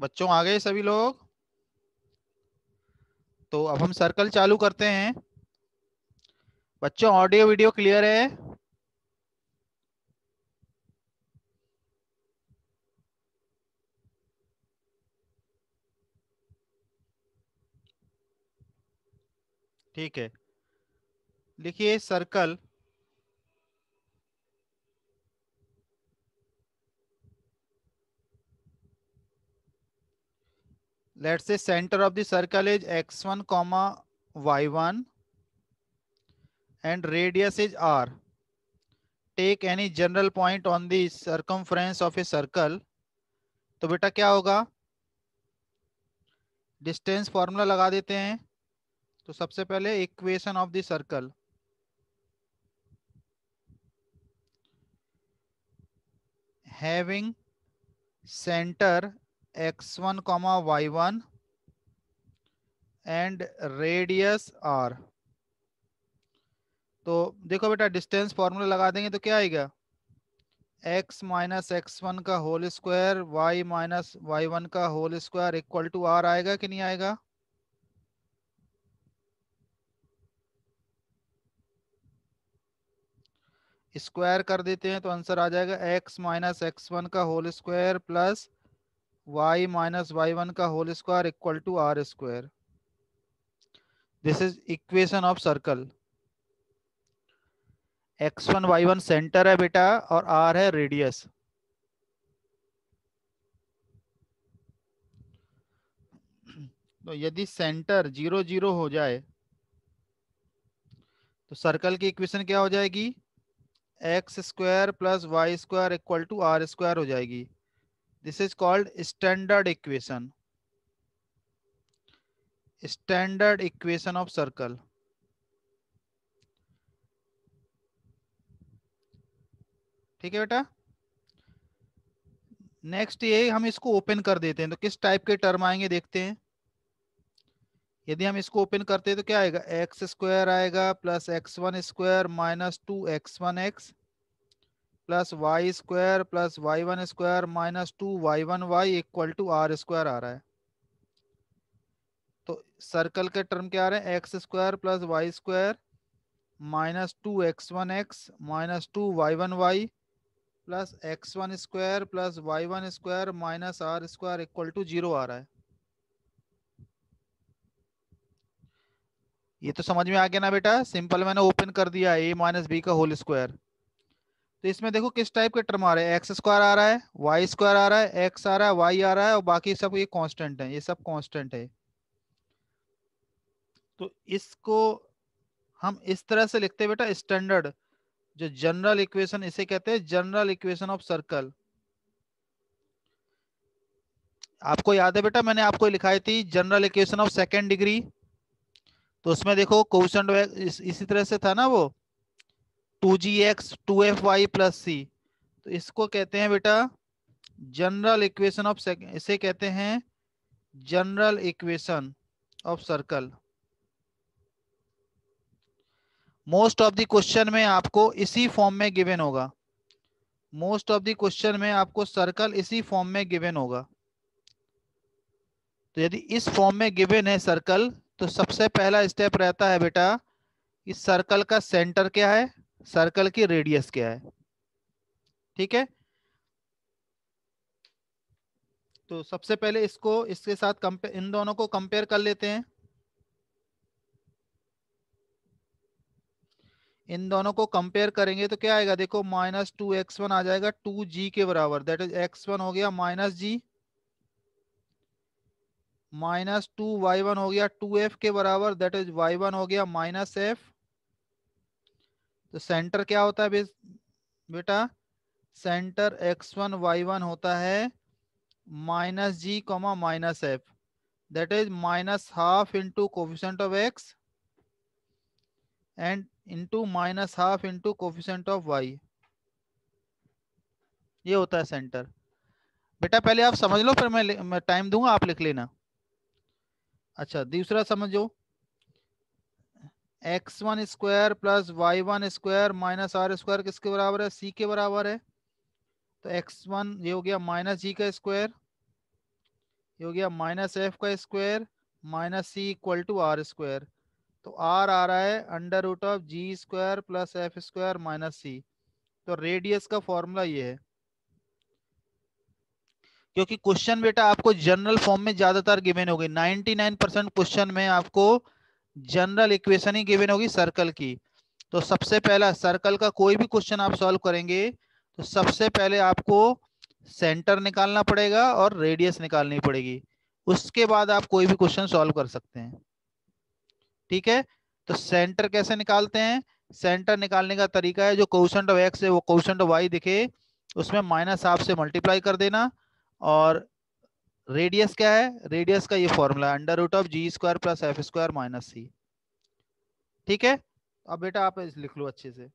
बच्चों आ गए सभी लोग तो अब हम सर्कल चालू करते हैं बच्चों ऑडियो वीडियो क्लियर है ठीक है लिखिए circle let's say center of the circle is x1 comma y1 and radius is r take any general point on the circumference of a circle तो बेटा क्या होगा डिस्टेंस फॉर्मूला लगा देते हैं तो सबसे पहले equation of the circle having centre x one comma y one and radius r तो देखो बेटा डिस्टेंस फॉर्मूला लगा देंगे तो क्या आएगा एक्स माइनस एक्स वन का whole square y minus y one का whole square equal to r आएगा कि नहीं आएगा स्क्वायर कर देते हैं तो आंसर आ जाएगा एक्स माइनस एक्स वन का whole square plus y minus y1 का whole square equal to r square this is equation of circle x1 y1 centre है बेटा और r है रेडियस तो यदि सेंटर जीरो जीरो हो जाए तो सर्कल की इक्वेशन क्या हो जाएगी x square plus y square equal to r square हो जाएगी this is called standard equation standard equation of circle ठीक है बेटा नेक्स्ट ये हम इसको ओपन कर देते हैं तो किस टाइप के टर्म आएंगे देखते हैं यदि हम इसको ओपन करते हैं तो क्या आएगा एक्स स्क्वायर आएगा plus x one square minus two x one x plus y square plus y one square minus two y one y equal to r square आ रहा है तो सर्कल के टर्म क्या आ रहे हैं x square plus y square minus two x one x minus two y one y plus x one square plus y one square minus r square equal to zero आ रहा है ये तो समझ में आ गया ना बेटा सिंपल मैंने ओपन कर दिया ए माइनस बी का होल स्क्वायर तो इसमें देखो किस टाइप के टर्म आ रहे हैं एक्स स्क्वायर आ रहा है वाई स्क्वायर आ रहा है एक्स आ रहा है वाई आ रहा है और बाकी सब ये कांस्टेंट है ये सब कांस्टेंट है तो इसको हम इस तरह से लिखते हैं बेटा स्टैंडर्ड जो जनरल इक्वेशन इसे कहते हैं जनरल इक्वेशन ऑफ सर्कल आपको याद है बेटा मैंने आपको लिखाई थी general equation of second degree तो उसमें देखो क्वेश्चन इस, इसी तरह से था ना वो two g x two f y plus c तो इसको कहते हैं बेटा जनरल इक्वेशन ऑफ इसे कहते हैं general equation of circle most of the question में आपको इसी फॉर्म में गिवन होगा मोस्ट ऑफ द क्वेश्चन में आपको सर्कल इसी फॉर्म में गिवन होगा तो यदि इस फॉर्म में गिवन है सर्कल तो सबसे पहला स्टेप रहता है बेटा इस सर्कल का सेंटर क्या है सर्कल की रेडियस क्या है ठीक है तो सबसे पहले इसको इसके साथ कंपेयर इन दोनों को कंपेयर कर लेते हैं इन दोनों को कंपेयर करेंगे तो क्या आएगा देखो माइनस टू एक्स वन आ जाएगा टू जी के बराबर दैट इज एक्स वन हो गया minus g minus two y one हो गया टू एफ के बराबर दैट इज वाई वन हो गया माइनस एफ तो सेंटर क्या होता है बेटा centre x one y one होता है minus g comma minus f that is minus half into coefficient of x and into minus half into coefficient of y ये होता है सेंटर बेटा पहले आप समझ लो फिर मैं टाइम दूंगा आप लिख लेना अच्छा दूसरा समझो x one square plus y one square minus r square किसके बराबर है सी के बराबर है तो एक्स वन ये हो गया माइनस जी का स्क्वायर ये हो गया माइनस एफ का square minus c equal to r square तो आर आ रहा है under root of g square plus f square minus c तो रेडियस का फॉर्मूला ये है क्योंकि क्वेश्चन बेटा आपको जनरल फॉर्म में ज्यादातर गिवेन हो गई 99 परसेंट क्वेश्चन में आपको जनरल इक्वेशन ही गिवन होगी सर्कल की तो सबसे पहला सर्कल का कोई भी क्वेश्चन आप सॉल्व करेंगे तो सबसे पहले आपको सेंटर निकालना पड़ेगा और रेडियस निकालनी पड़ेगी उसके बाद आप कोई भी क्वेश्चन सॉल्व कर सकते हैं ठीक है तो सेंटर कैसे निकालते हैं सेंटर निकालने का तरीका है जो क्वेश्चन ऑफ एक्स है वो क्वेश्चन ऑफ वाई दिखे उसमें माइनस आपसे से मल्टीप्लाई कर देना और रेडियस क्या है रेडियस का ये formula under root of g square plus f square minus c ठीक है अब बेटा आप लिख लो अच्छे से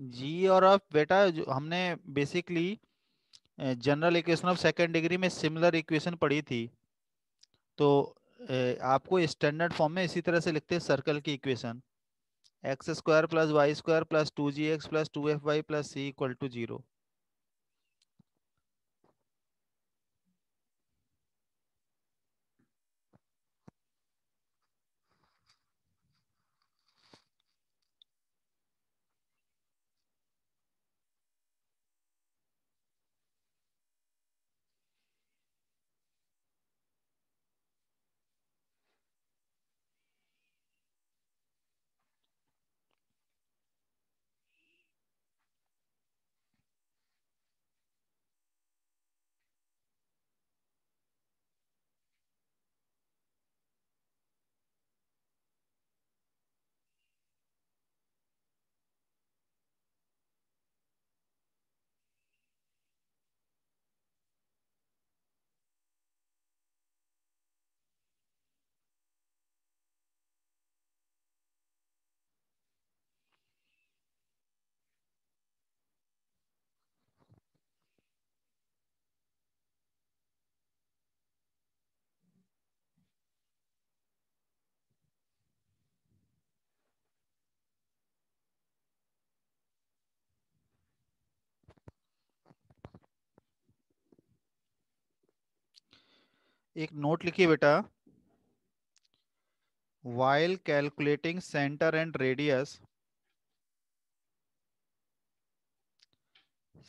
जी और अब बेटा हमने basically general equation of second degree में सिमिलर इक्वेशन पढ़ी थी तो आपको स्टैंडर्ड फॉर्म में इसी तरह से लिखते हैं सर्कल की equation x square plus y square plus two g x plus two f y plus c equal to zero एक नोट लिखिए बेटा while calculating centre and radius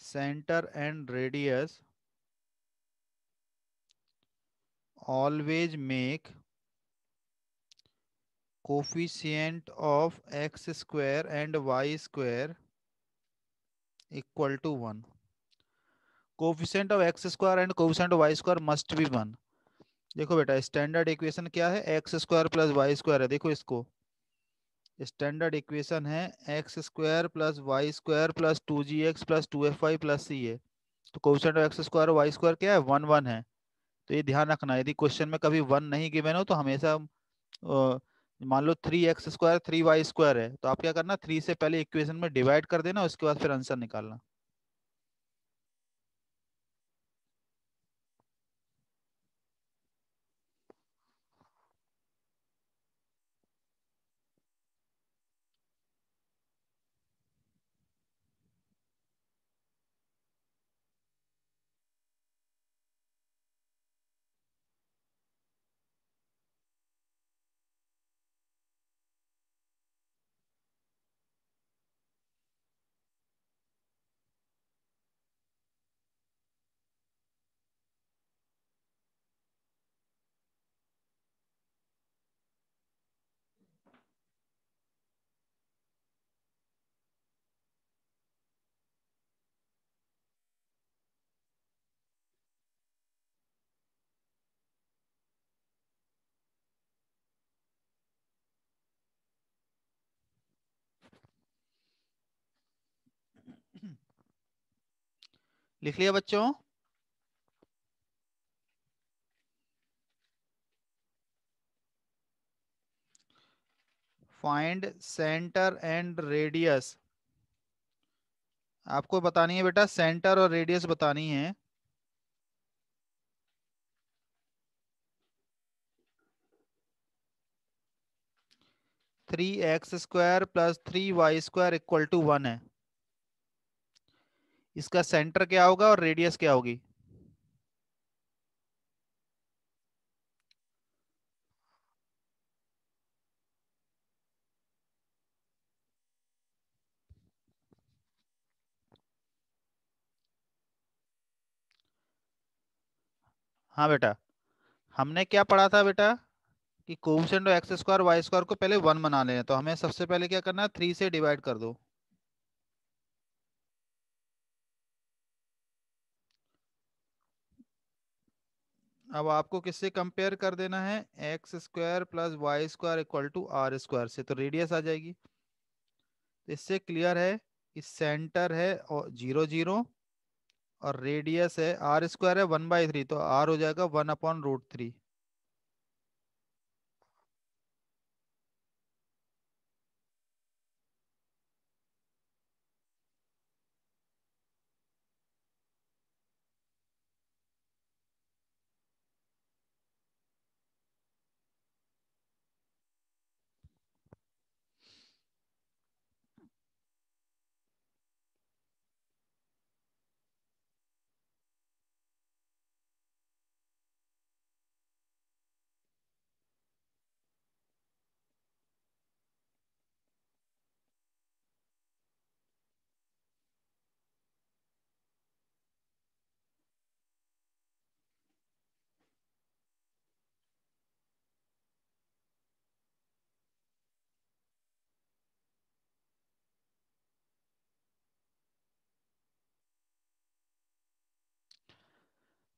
centre and radius always make coefficient of x square and y square equal to one coefficient of x square and coefficient y square must be one देखो बेटा standard equation क्या है x square plus y square है देखो इसको standard equation है x square plus y square plus two g x plus two f y plus c है तो question x square y square क्या है वन वन है तो ये ध्यान रखना यदि क्वेश्चन में कभी वन नहीं गिवन हो तो हमेशा मान लो three x square three y square है तो आप क्या करना थ्री से पहले इक्वेशन में डिवाइड कर देना उसके बाद फिर आंसर निकालना लिख लिया बच्चों फाइंड सेंटर एंड रेडियस आपको बतानी है बेटा सेंटर और रेडियस बतानी है three x square plus three y square equal to one है इसका सेंटर क्या होगा और रेडियस क्या होगी हाँ बेटा हमने क्या पढ़ा था बेटा कि coefficient x square y square को पहले वन बना ले तो हमें सबसे पहले क्या करना है थ्री से डिवाइड कर दो अब आपको किससे कंपेयर कर देना है x square plus y square equal to r square से तो रेडियस आ जाएगी तो इससे क्लियर है कि सेंटर है और जीरो जीरो और रेडियस है आर स्क्वायर है वन बाई थ्री तो आर हो जाएगा one upon root three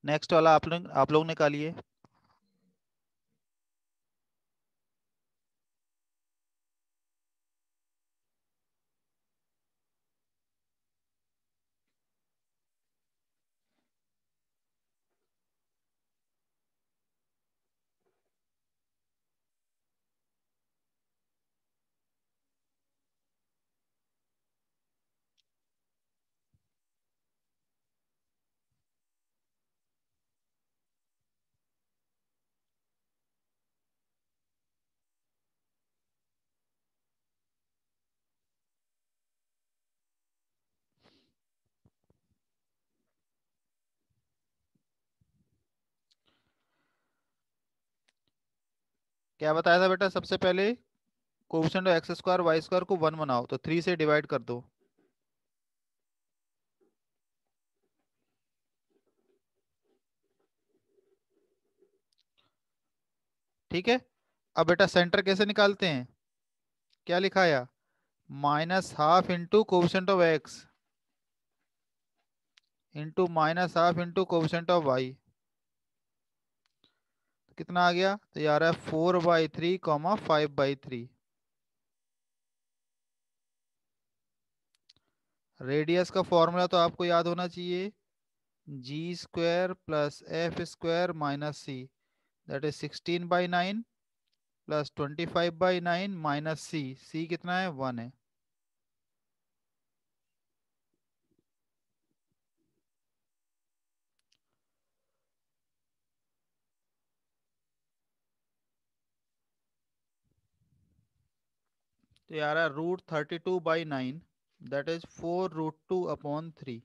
next वाला आप लोग आप लोग निकालिए क्या बताया था बेटा सबसे पहले coefficient x square y square को वन बनाओ तो थ्री से डिवाइड कर दो ठीक है अब बेटा सेंटर कैसे निकालते हैं क्या लिखा या minus half into coefficient of x into minus half into coefficient of y कितना आ गया तो यार है four by three comma five by three radius का फॉर्मूला तो आपको याद होना चाहिए g square plus f square minus c that is sixteen by nine plus twenty five by nine minus c c कितना है वन है So, Yara, root 32 by 9, that is 4 root 2 upon 3.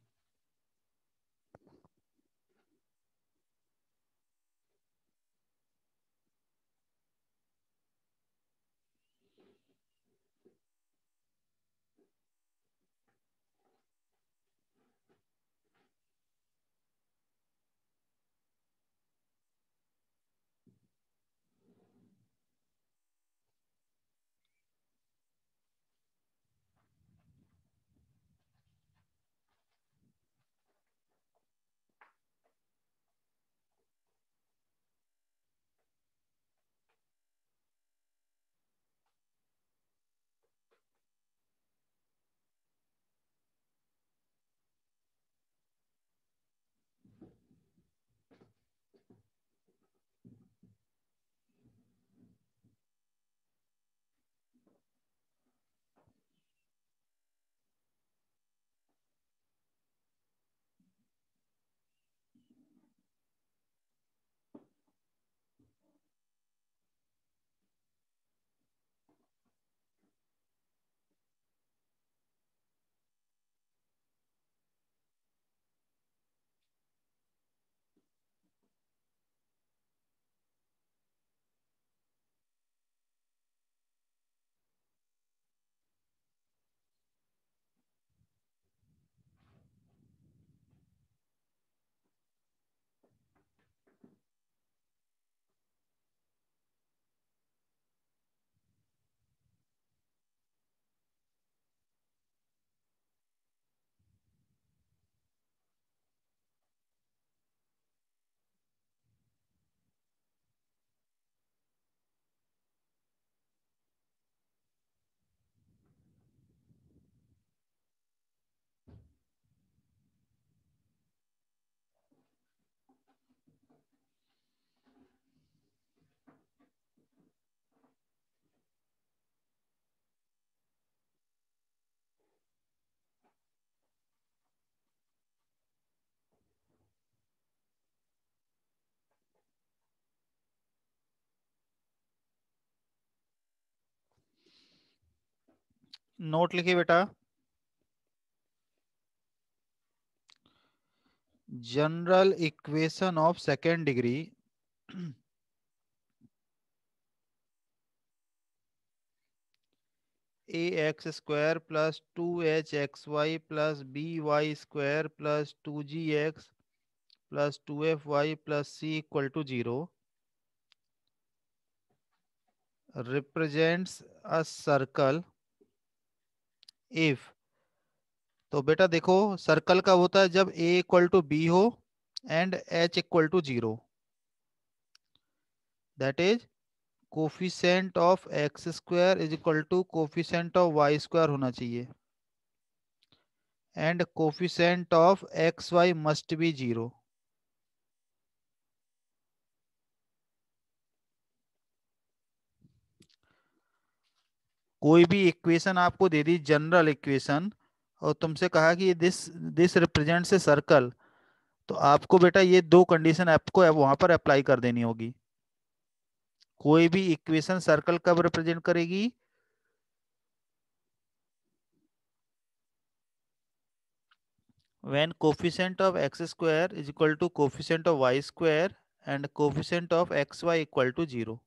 Note लिखिए बेटा general equation of second degree a x square plus two h x y plus b y square plus two g x plus two f y plus c equal to zero represents a circle if तो बेटा देखो circle का होता है जब a equal to b हो and h equal to zero that is coefficient of x square is equal to coefficient of y square होना चाहिए and coefficient of x y must be zero कोई भी equation आपको दे दी general equation और तुमसे कहा कि this this represent a circle तो आपको बेटा ये दो कंडीशन आपको वहां पर अप्लाई कर देनी होगी कोई भी इक्वेशन सर्कल कब रिप्रेजेंट करेगी coefficient of x square is equal to coefficient of y square and coefficient of x y equal to zero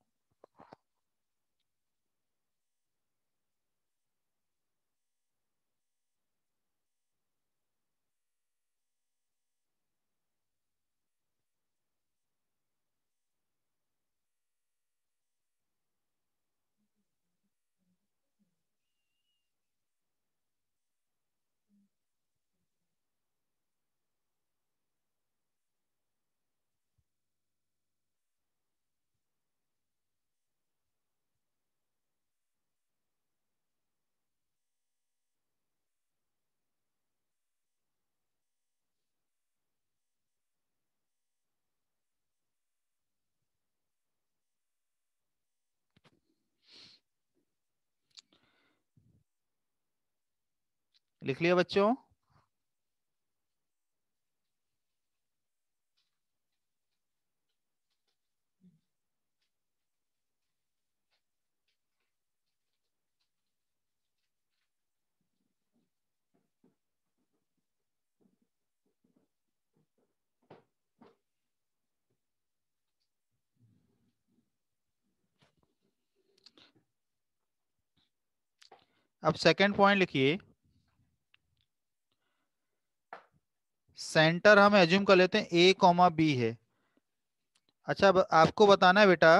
लिख लिया बच्चों अब सेकंड पॉइंट लिखिए सेंटर हम एज्यूम कर लेते हैं ए कॉमा बी है अच्छा अब आपको बताना है बेटा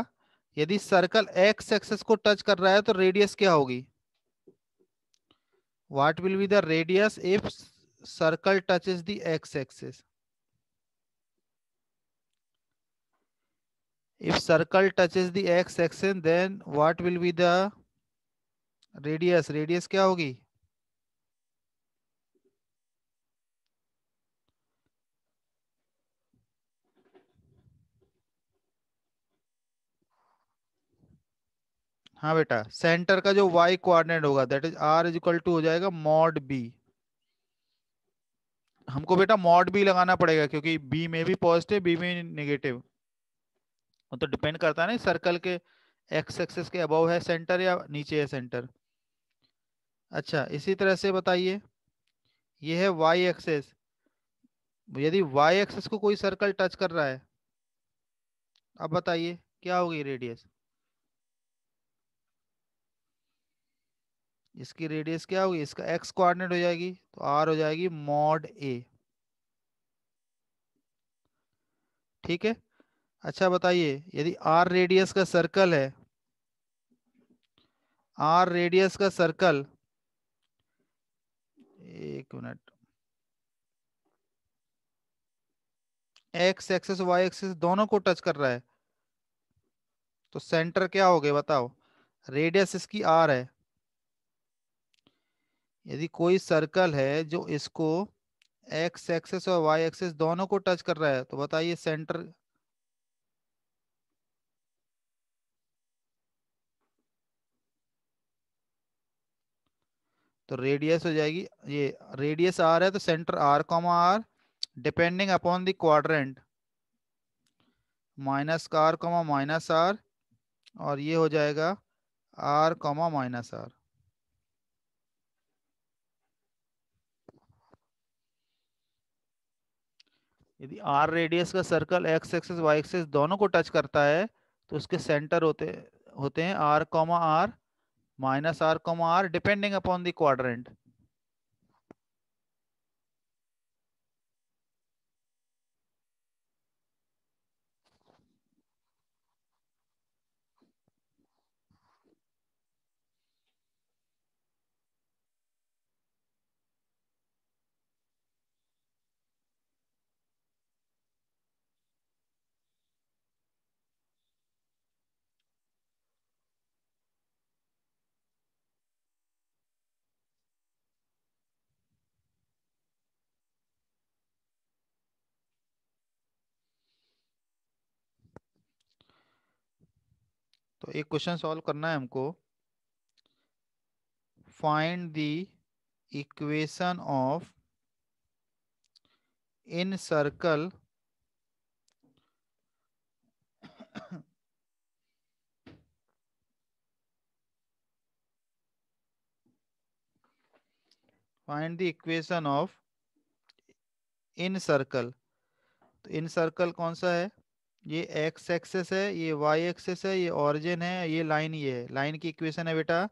यदि सर्कल एक्स एक्सेस को टच कर रहा है तो रेडियस क्या होगी what will be the radius if circle touch is x axis if circle touches the x axis then what will be the radius radius क्या होगी हाँ बेटा सेंटर का जो वाई कोऑर्डिनेट होगा that is r is equal to हो जाएगा mod B हमको तो बेटा मॉड बी लगाना पड़ेगा क्योंकि बी में भी पॉजिटिव बी में नेगेटिव तो डिपेंड करता है ना सर्कल के एक्स एक्सेस के अबव है सेंटर या नीचे है सेंटर अच्छा इसी तरह से बताइए ये है वाई एक्सेस यदि वाई एक्सेस को कोई सर्कल टच कर रहा है अब बताइए क्या होगी रेडियस इसकी रेडियस क्या होगी इसका एक्स कोऑर्डिनेट हो जाएगी तो आर हो जाएगी मॉड ए ठीक है अच्छा बताइए यदि आर रेडियस का सर्कल है आर रेडियस का सर्कल एक minute x axis y axis दोनों को टच कर रहा है तो सेंटर क्या हो गया बताओ रेडियस इसकी आर है यदि कोई सर्कल है जो इसको एक्स एक्सेस और वाई एक्सेस दोनों को टच कर रहा है तो बताइए सेंटर तो रेडियस हो जाएगी ये रेडियस आर है तो centre r comma r depending upon the quadrant minus r comma minus r और ये हो जाएगा आर कॉमा माइनस आर यदि आर रेडियस का circle x axis y axis दोनों को टच करता है तो उसके सेंटर होते होते हैं r comma r minus r comma r depending upon the quadrant एक क्वेश्चन सॉल्व करना है हमको find the equation of incircle find the equation of incircle तो इन सर्कल कौन सा है ये एक्स एक्सेस है ये वाई एक्सेस है ये ऑरिजिन है ये लाइन ये है लाइन की इक्वेशन है बेटा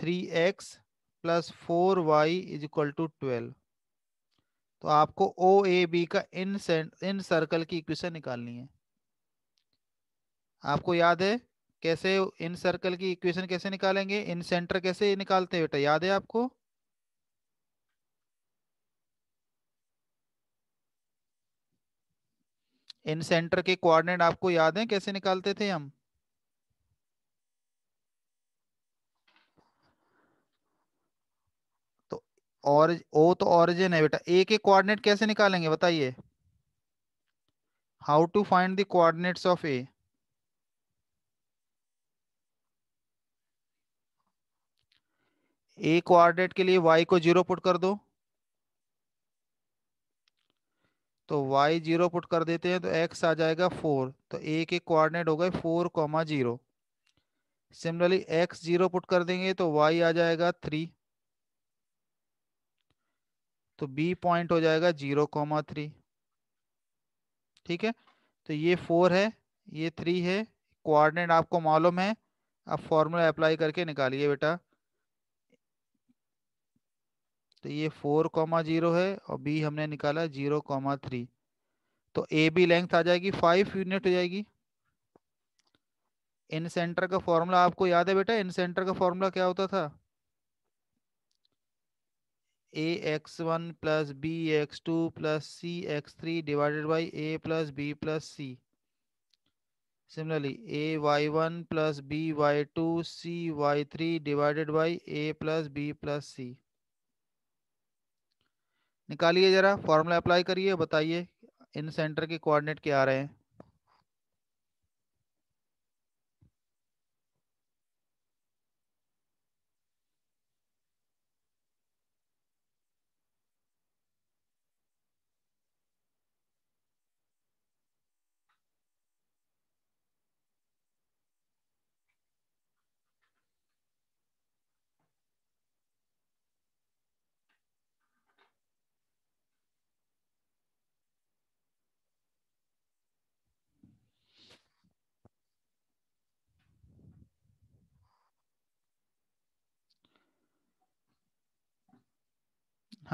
three x plus four y is equal to twelve तो आपको ओ ए बी का इन इन सर्कल की इक्वेशन निकालनी है आपको याद है कैसे इन सर्कल की इक्वेशन कैसे निकालेंगे इन सेंटर कैसे निकालते हैं बेटा याद है आपको इन सेंटर के कोऑर्डिनेट आपको याद है कैसे निकालते थे हम तो और ओ तो ऑरिजिन है बेटा ए के कोऑर्डिनेट कैसे निकालेंगे बताइए how to find the coordinates of a a coordinate के लिए वाई को जीरो पुट कर दो तो y जीरो पुट कर देते हैं तो x आ जाएगा फोर तो a के कोऑर्डिनेट हो गए four comma zero similarly x zero put कर देंगे तो y आ जाएगा थ्री तो b पॉइंट हो जाएगा जीरो कॉमा थ्री ठीक है तो ये फोर है ये थ्री है कोऑर्डिनेट आपको मालूम है आप फॉर्मूला अप्लाई करके निकालिए बेटा तो ये फोर कॉमा जीरो है और बी हमने निकाला जीरो कॉमा थ्री तो ए बी लेंथ आ जाएगी फाइव यूनिट हो जाएगी इन सेंटर का फॉर्मूला आपको याद है बेटा इन सेंटर का फॉर्मूला क्या होता था a x one plus b x two plus c x three divided by a plus b plus c similarly a y one plus b y two c y three divided by a plus b plus c निकालिए जरा formula apply करिए बताइए इन centre के coordinate क्या आ रहे हैं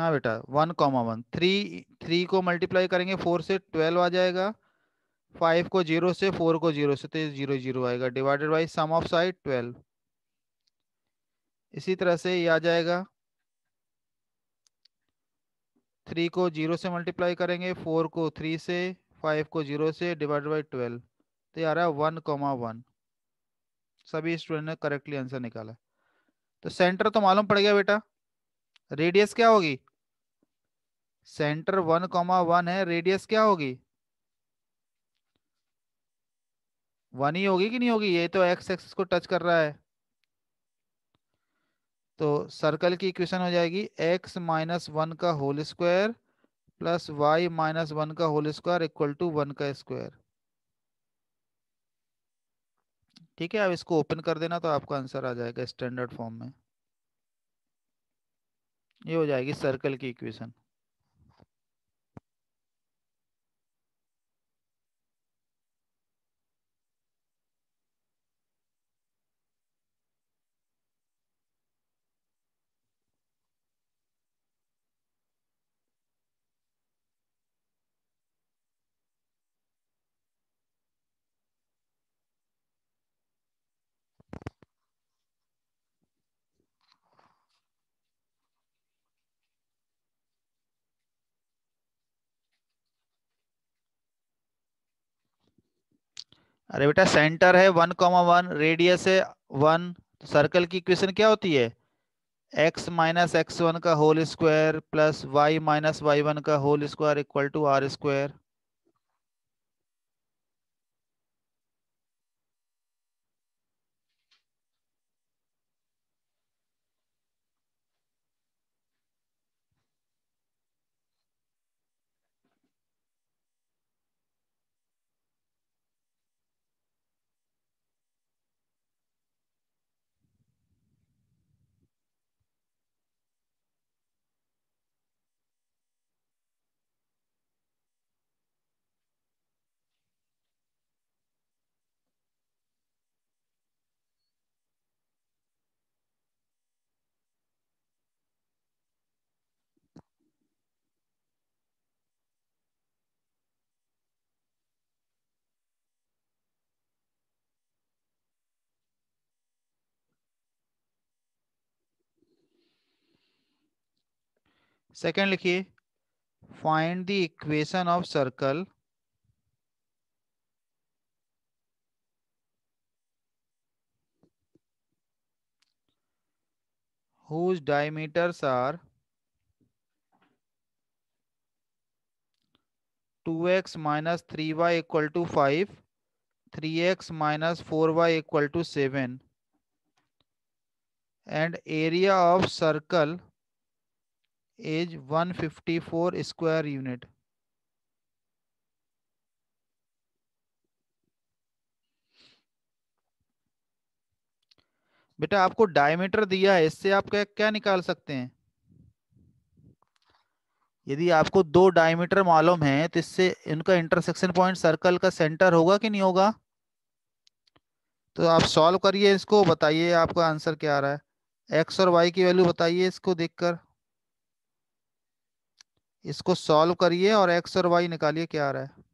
हाँ बेटा one comma one three three को मल्टीप्लाई करेंगे फोर से ट्वेल्व आ जाएगा फाइव को जीरो से फोर को जीरो से तो जीरो जीरो आएगा divided by sum of side twelve इसी तरह से ये आ जाएगा थ्री को जीरो से मल्टीप्लाई करेंगे फोर को थ्री से फाइव को जीरो से डिवाइड बाई ट्वेल्व तो ये आ रहा है वन कॉमा वन सभी स्टूडेंट ने करेक्टली आंसर निकाला तो सेंटर तो मालूम पड़ गया बेटा रेडियस क्या होगी सेंटर वन कॉमा वन है रेडियस क्या होगी वन ही होगी कि नहीं होगी ये तो एक्स एक्सिस को टच कर रहा है तो सर्कल की इक्वेशन हो जाएगी एक्स माइनस वन का whole square plus y minus one का whole square equal to one का स्क्वायर ठीक है अब इसको ओपन कर देना तो आपका आंसर आ जाएगा स्टैंडर्ड फॉर्म में ये हो जाएगी सर्कल की इक्वेशन अरे बेटा सेंटर है वन कॉमा वन रेडियस है वन सर्कल की इक्वेशन क्या होती है एक्स माइनस एक्स वन का whole square plus y minus y one का whole square equal to r square second लिखिए find the equation of circle whose diameters are 2x minus 3y equal to 5, 3x minus 4y equal to 7 and area of circle is 154 square unit. बेटा आपको diameter दिया है इससे आप क्या क्या निकाल सकते हैं यदि आपको दो डायमीटर मालूम है तो इससे इनका इंटरसेक्शन पॉइंट सर्कल का सेंटर होगा कि नहीं होगा तो आप सॉल्व करिए इसको बताइए आपका आंसर क्या आ रहा है एक्स और वाई की वैल्यू बताइए इसको देखकर इसको सॉल्व करिए और एक्स और वाई निकालिए क्या आ रहा है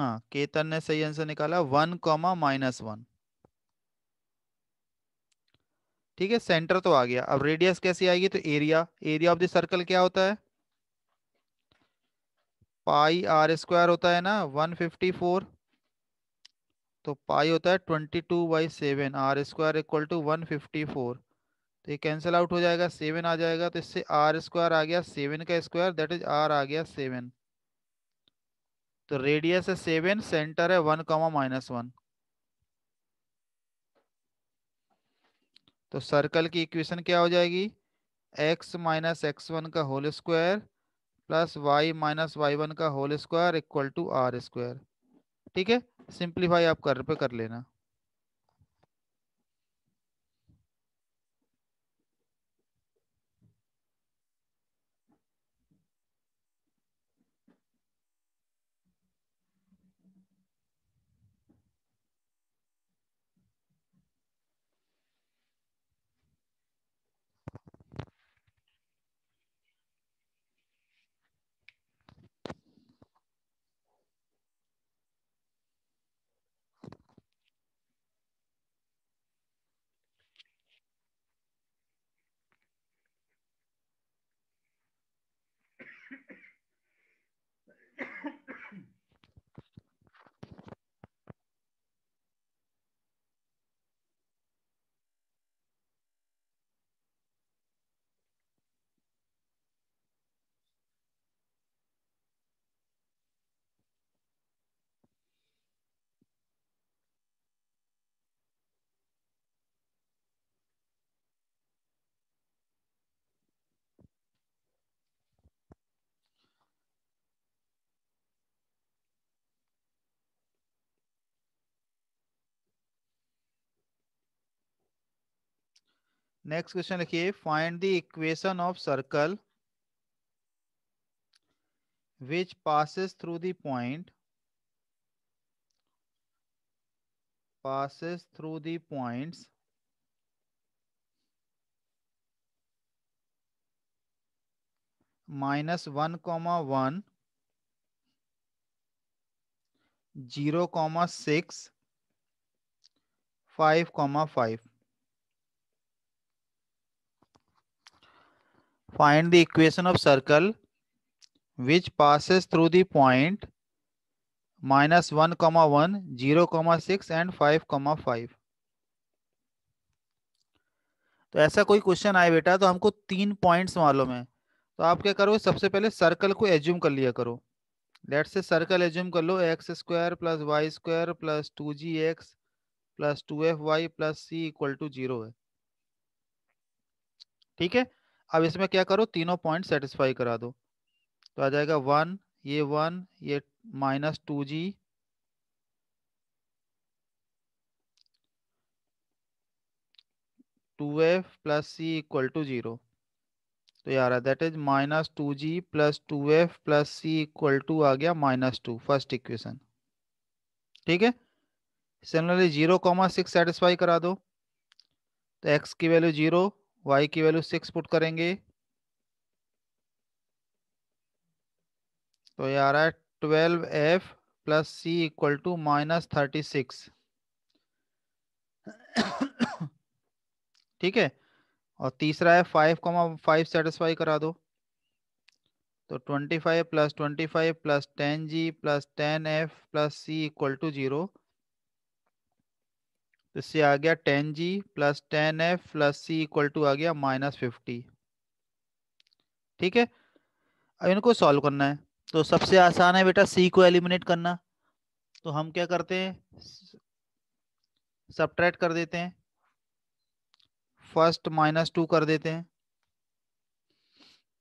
हाँ केतन ने सही आंसर निकाला वन कॉमा माइनस वन ठीक है सेंटर तो आ गया अब रेडियस कैसी आएगी तो area area of the circle क्या होता है पाई आर स्क्वायर होता है ना 154 तो पाई होता है 22 two by seven r square equal to four तो ये कैंसिल आउट हो जाएगा सेवन आ जाएगा तो इससे आर स्क्वायर आ गया सेवन का स्क्वायर दैट इज आर आ गया सेवन तो रेडियस है सेवन सेंटर है वन कॉमा माइनस वन तो सर्कल की इक्वेशन क्या हो जाएगी एक्स माइनस एक्स वन का whole square plus y minus y one का whole square equal to r square ठीक है सिंप्लीफाई आप कर पे कर लेना नेक्स्ट क्वेश्चन लिखिए find the equation of circle which passes through the point passes through the points minus 1 comma 1 0 comma 6 5 comma 5 find the equation of circle which passes through the point minus 1 comma 1 0 comma 6 and 5 comma 5 तो ऐसा कोई question आए बेटा तो हमको तीन points मालूम है तो आप क्या करो सबसे पहले सर्कल को एज्यूम कर लिया करो लेट से सर्कल एज्यूम कर लो x square plus y square plus two g x plus two f y plus c equal to zero है ठीक है अब इसमें क्या करो तीनों पॉइंट सेटिस्फाई करा दो तो आ जाएगा वन ये वन ये minus two g two f plus c equal to zero तो यार है that is minus two g plus two f plus c equal to आ गया माइनस टू फर्स्ट इक्वेशन ठीक है similarly zero comma six satisfy करा दो तो एक्स की वैल्यू जीरो y की वैल्यू सिक्स पुट करेंगे तो ये आ रहा है twelve f plus c equal to minus thirty six ठीक है और तीसरा है फाइव कॉमा फाइव सेटिस्फाई करा दो तो twenty five plus twenty five plus ten g plus ten f plus c equal to zero तो इससे आ गया ten g plus ten f plus c equal to आ गया माइनस फिफ्टी ठीक है अब इनको सॉल्व करना है तो सबसे आसान है बेटा सी को एलिमिनेट करना तो हम क्या करते हैं सब्ट्रैक्ट कर देते हैं फर्स्ट माइनस टू कर देते हैं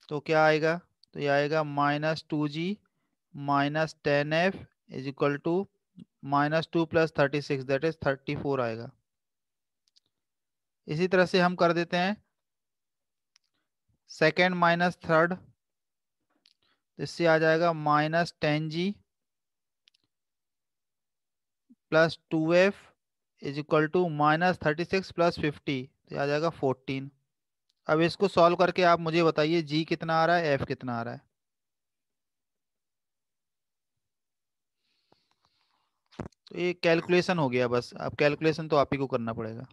तो क्या आएगा तो ये आएगा minus two g minus ten f is equal to minus two plus thirty six that is thirty four आएगा इसी तरह से हम कर देते हैं सेकेंड माइनस थर्ड इससे आ जाएगा minus ten g plus two f is equal to minus thirty six plus fifty तो आ जाएगा फोर्टीन अब इसको सॉल्व करके आप मुझे बताइए जी कितना आ रहा है एफ कितना आ रहा है तो ये कैलकुलेशन हो गया बस अब कैलकुलेशन तो आप ही को करना पड़ेगा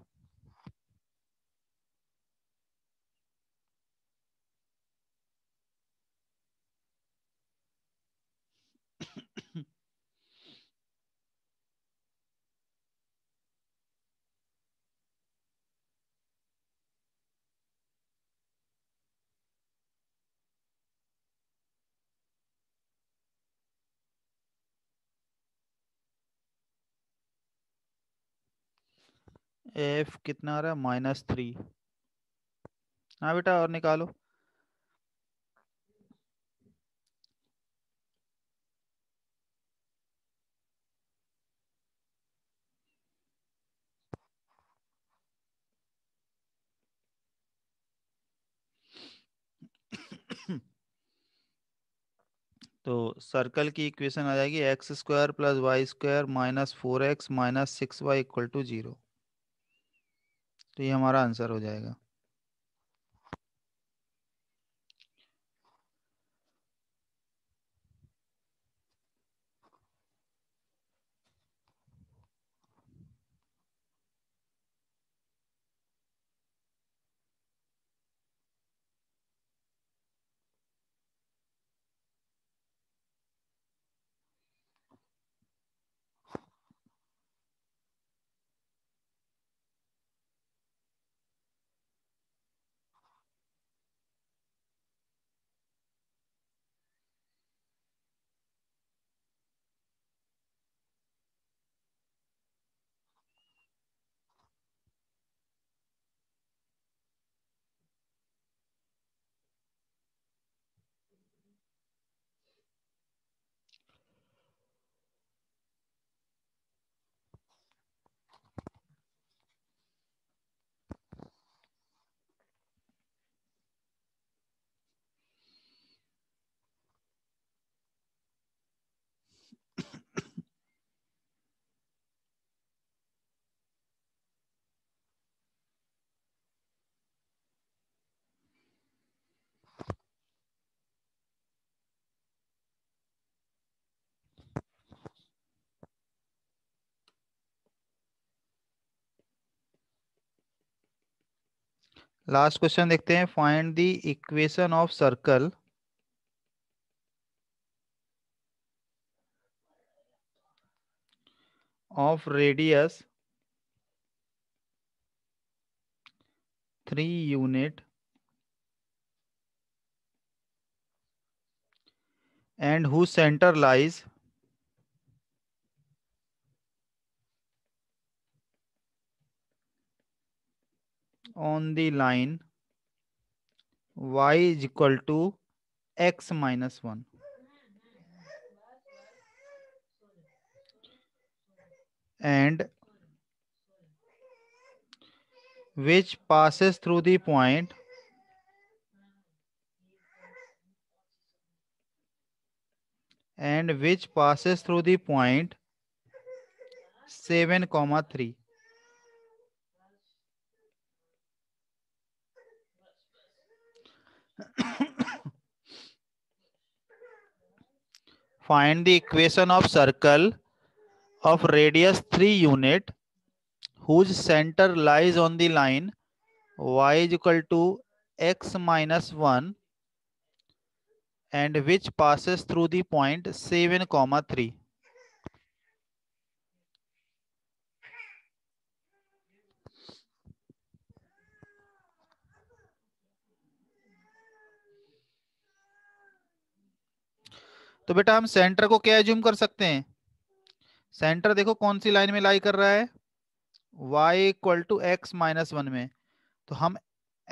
एफ कितना आ रहा है माइनस थ्री हाँ बेटा और निकालो तो सर्कल की इक्वेशन आ जाएगी x square plus y square minus four x minus six y equal to zero तो ये हमारा आंसर हो जाएगा लास्ट क्वेश्चन देखते हैं find the equation of circle of radius three unit and who centre lies on the line y is equal to x minus 1. And which passes through the point and which passes through the point 7 comma 3 find the equation of circle of radius 3 unit whose center lies on the line y is equal to x minus 1 and which passes through the point 7 comma 3 तो बेटा हम centre को क्या assume कर सकते हैं centre देखो कौन सी लाइन में लाई कर रहा है y equal to x minus one में तो हम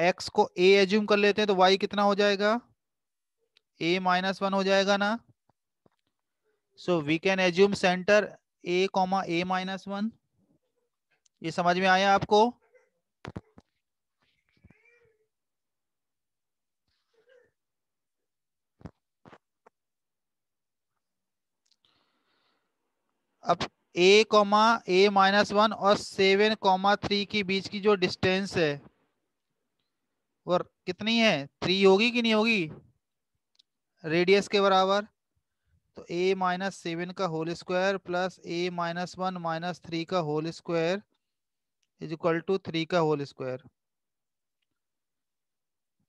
एक्स को ए एज्यूम कर लेते हैं तो वाई कितना हो जाएगा ए माइनस वन हो जाएगा ना so we can assume centre a comma a minus one ये समझ में आया आपको अब a comma a minus one और सेवन कॉमा थ्री के बीच की जो डिस्टेंस है और कितनी है थ्री होगी कि नहीं होगी रेडियस के बराबर तो ए माइनस सेवन का whole square plus a minus one minus three का whole square is equal to three का होल स्क्वायर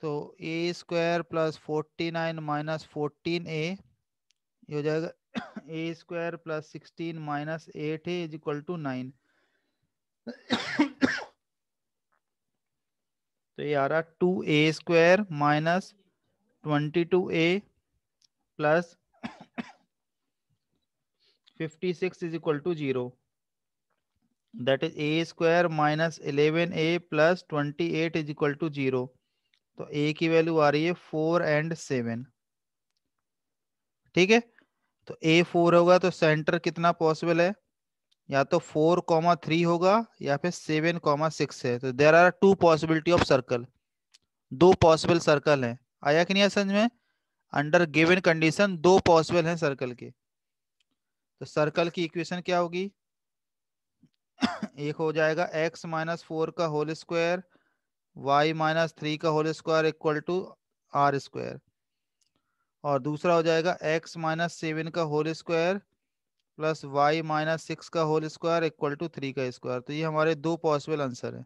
तो a square plus forty nine minus fourteen a ये हो जाएगा a square plus sixteen minus eight a is equal to nine तो ये आ रहा two a square minus twenty two a plus fifty six is equal to zero a square minus eleven a plus twenty eight is equal to zero तो a की value आ रही है four and seven ठीक है तो ए four होगा तो centre कितना पॉसिबल है या तो फोर कॉमा थ्री होगा या फिर सेवन कॉमा सिक्स है तो there are two possibility of circle दो पॉसिबल सर्कल हैं आया कि नहीं समझ में अंडर गिवन कंडीशन दो पॉसिबल हैं सर्कल के तो सर्कल की इक्वेशन क्या होगी एक हो जाएगा एक्स माइनस फोर का whole square y minus three का whole square equal to r square और दूसरा हो जाएगा एक्स माइनस सेवन का whole square plus y minus six का whole square equal to three का स्क्वायर तो ये हमारे दो पॉसिबल आंसर हैं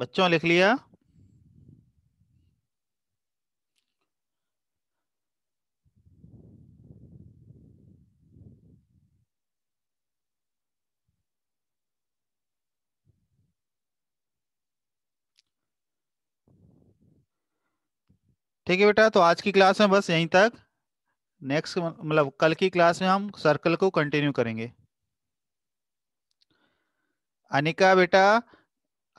बच्चों लिख लिया ठीक है बेटा तो आज की क्लास में बस यहीं तक नेक्स्ट मतलब कल की क्लास में हम सर्कल को कंटिन्यू करेंगे अनिका बेटा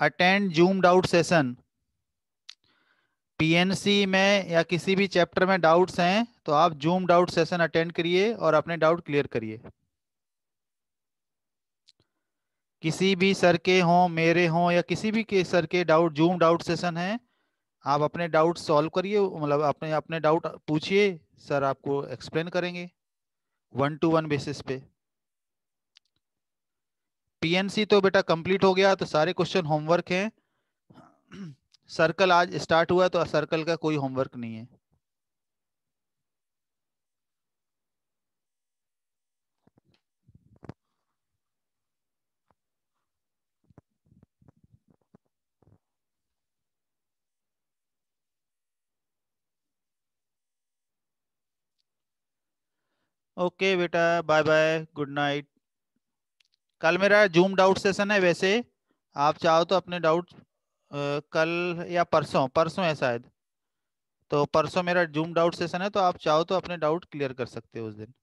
attend zoomed out session PNC में या किसी भी चैप्टर में डाउट्स हैं तो आप जूम डाउट सेशन अटेंड करिए और अपने डाउट क्लियर करिए किसी भी सर के हों मेरे हों या किसी भी के सर के डाउट जूम डाउट सेशन है आप अपने डाउट सॉल्व करिए मतलब अपने अपने डाउट पूछिए सर आपको एक्सप्लेन करेंगे वन टू वन बेसिस पे पीएनसी तो बेटा कंप्लीट हो गया तो सारे क्वेश्चन होमवर्क हैं सर्कल आज स्टार्ट हुआ तो सर्कल का कोई होमवर्क नहीं है ओके okay, बेटा बाय बाय गुड नाइट कल मेरा जूम डाउट सेशन है वैसे आप चाहो तो अपने डाउट कल या परसों परसों है शायद तो परसों मेरा जूम डाउट सेशन है तो आप चाहो तो अपने डाउट क्लियर कर सकते हो उस दिन